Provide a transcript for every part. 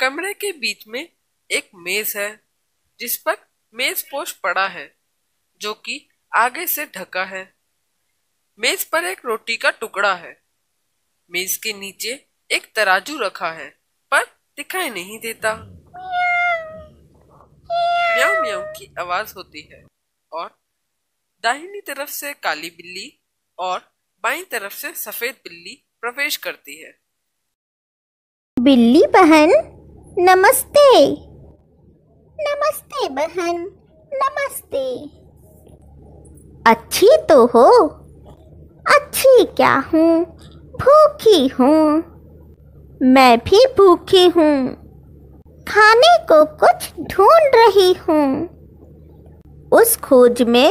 कमरे के बीच में एक मेज है जिस पर मेज पोश पड़ा है जो कि आगे से ढका है मेज पर एक रोटी का टुकड़ा है मेज के नीचे एक तराजू रखा है पर दिखाई नहीं देता म्याँ म्याँ की आवाज होती है और दाहिनी तरफ से काली बिल्ली और बाई तरफ से सफेद बिल्ली प्रवेश करती है बिल्ली बहन नमस्ते नमस्ते बहन नमस्ते अच्छी तो हो अच्छी क्या हूँ भूखी हूँ मैं भी भूखी हूँ खाने को कुछ ढूंढ रही हूँ उस खोज में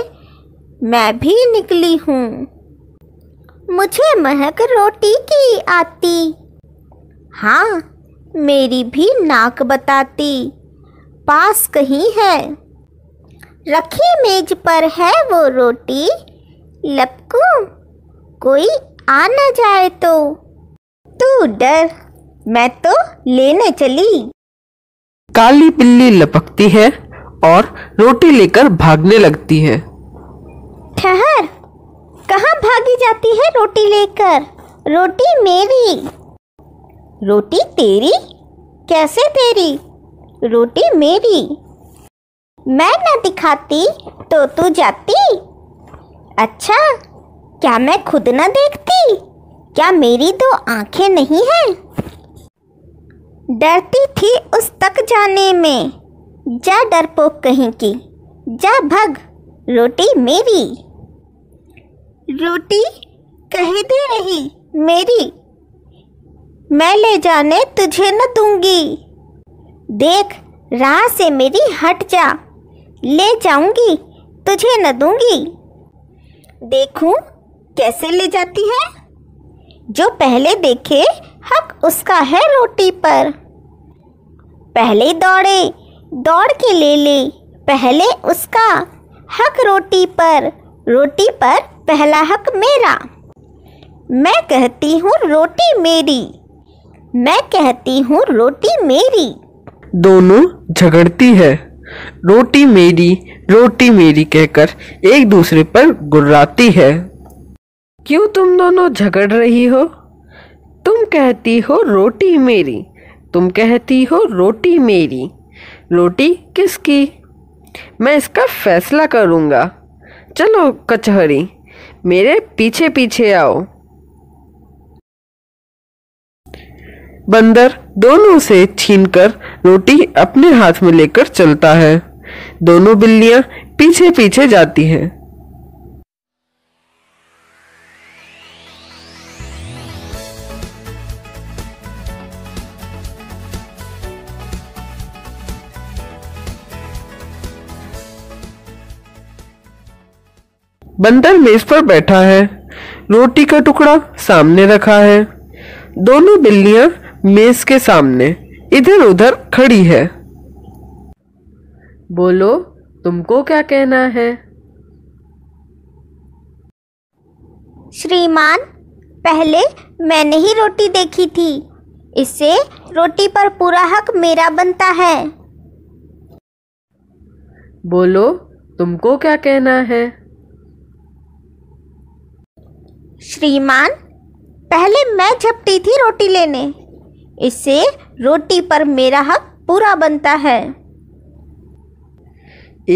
मैं भी निकली हूँ मुझे महक रोटी की आती हाँ मेरी भी नाक बताती पास कहीं है रखी मेज पर है वो रोटी लपकू कोई आ न जाए तो तू डर मैं तो लेने चली काली बिल्ली लपकती है और रोटी लेकर भागने लगती है ठहर कहाँ भागी जाती है रोटी लेकर रोटी मेरी रोटी तेरी कैसे तेरी रोटी मेरी मैं ना दिखाती तो तू जाती अच्छा क्या मैं खुद ना देखती क्या मेरी तो आंखें नहीं हैं डरती थी उस तक जाने में जा डरपोक कहीं की जा भग रोटी मेरी रोटी कह दे रही मेरी मैं ले जाने तुझे न दूंगी देख राह से मेरी हट जा ले जाऊंगी तुझे न दूंगी देखू कैसे ले जाती है जो पहले देखे हक उसका है रोटी पर पहले दौड़े दौड़ के ले ले पहले उसका हक रोटी पर रोटी पर पहला हक मेरा मैं कहती हूँ रोटी मेरी मैं कहती हूँ रोटी मेरी दोनों झगड़ती है रोटी मेरी रोटी मेरी कहकर एक दूसरे पर गुर्राती है क्यों तुम दोनों झगड़ रही हो तुम कहती हो रोटी मेरी तुम कहती हो रोटी मेरी रोटी किसकी मैं इसका फैसला करूँगा चलो कचहरी मेरे पीछे पीछे आओ बंदर दोनों से छीनकर रोटी अपने हाथ में लेकर चलता है दोनों बिल्लियां पीछे पीछे जाती हैं बंदर मेज पर बैठा है रोटी का टुकड़ा सामने रखा है दोनों बिल्लियां मेज के सामने इधर उधर खड़ी है बोलो तुमको क्या कहना है श्रीमान पहले मैंने ही रोटी देखी थी इससे रोटी पर पूरा हक मेरा बनता है बोलो तुमको क्या कहना है श्रीमान पहले मैं झपटी थी रोटी लेने इससे रोटी पर मेरा हक पूरा बनता है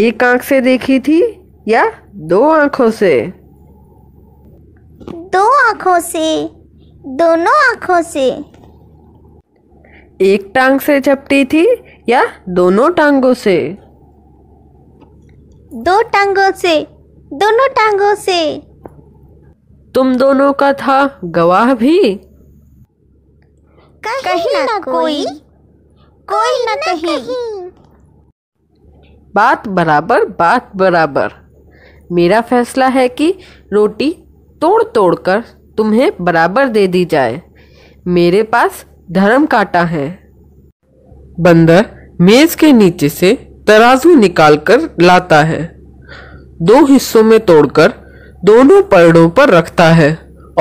एक आंख से देखी थी या दो आंखों से दो आंखों से दोनों आंखों से एक टांग से झपटी थी या दोनों टांगों से दो टांगों से दोनों टांगों से तुम दोनों का था गवाह भी कहीं, कहीं ना कोई कोई ना कहीं, बात बराबर बात बराबर मेरा फैसला है कि रोटी तोड़ तोड़ कर तुम्हें बराबर दे दी जाए मेरे पास धर्म काटा है बंदर मेज के नीचे से तराजू निकालकर लाता है दो हिस्सों में तोड़कर दोनों पर्डों पर रखता है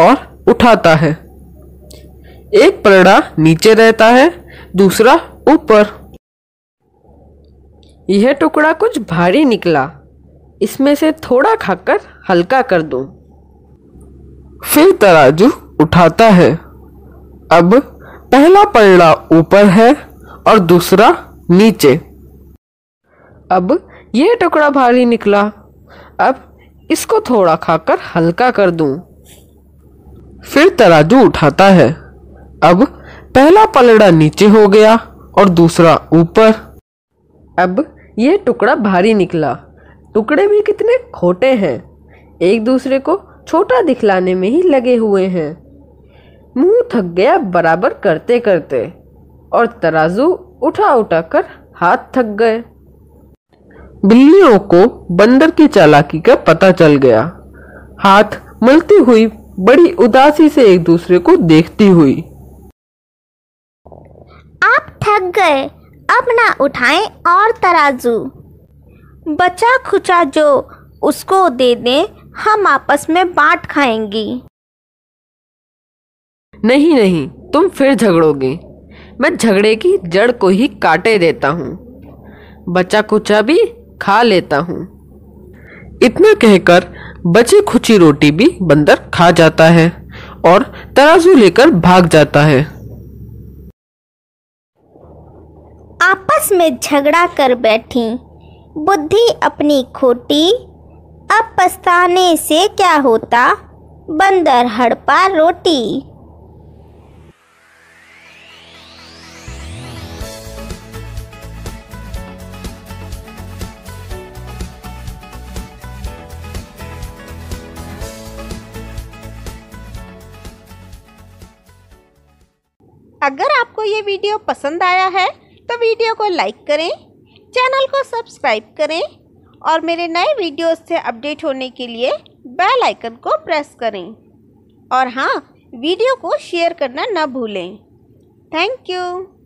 और उठाता है एक पलड़ा नीचे रहता है दूसरा ऊपर यह टुकड़ा कुछ भारी निकला इसमें से थोड़ा खाकर हल्का कर दूं। फिर तराजू उठाता है अब पहला पलड़ा ऊपर है और दूसरा नीचे अब यह टुकड़ा भारी निकला अब इसको थोड़ा खाकर हल्का कर दूं। फिर तराजू उठाता है अब पहला पलड़ा नीचे हो गया और दूसरा ऊपर अब यह टुकड़ा भारी निकला टुकड़े भी कितने खोटे हैं एक दूसरे को छोटा दिखलाने में ही लगे हुए हैं मुंह थक गया बराबर करते करते और तराजू उठा उठा कर हाथ थक गए बिल्लियों को बंदर की चालाकी का पता चल गया हाथ मलती हुई बड़ी उदासी से एक दूसरे को देखती हुई थक गए अब ना उठाएं और तराजू बचा खुचा जो उसको दे दें हम आपस में बांट खाएंगी नहीं नहीं तुम फिर झगड़ोगे मैं झगड़े की जड़ को ही काटे देता हूँ बचा खुचा भी खा लेता हूँ इतना कहकर बची खुची रोटी भी बंदर खा जाता है और तराजू लेकर भाग जाता है आपस में झगड़ा कर बैठी बुद्धि अपनी खोटी अब पछताने से क्या होता बंदर हड़पा रोटी अगर आपको ये वीडियो पसंद आया है तो वीडियो को लाइक करें चैनल को सब्सक्राइब करें और मेरे नए वीडियोस से अपडेट होने के लिए बेल आइकन को प्रेस करें और हाँ वीडियो को शेयर करना न भूलें थैंक यू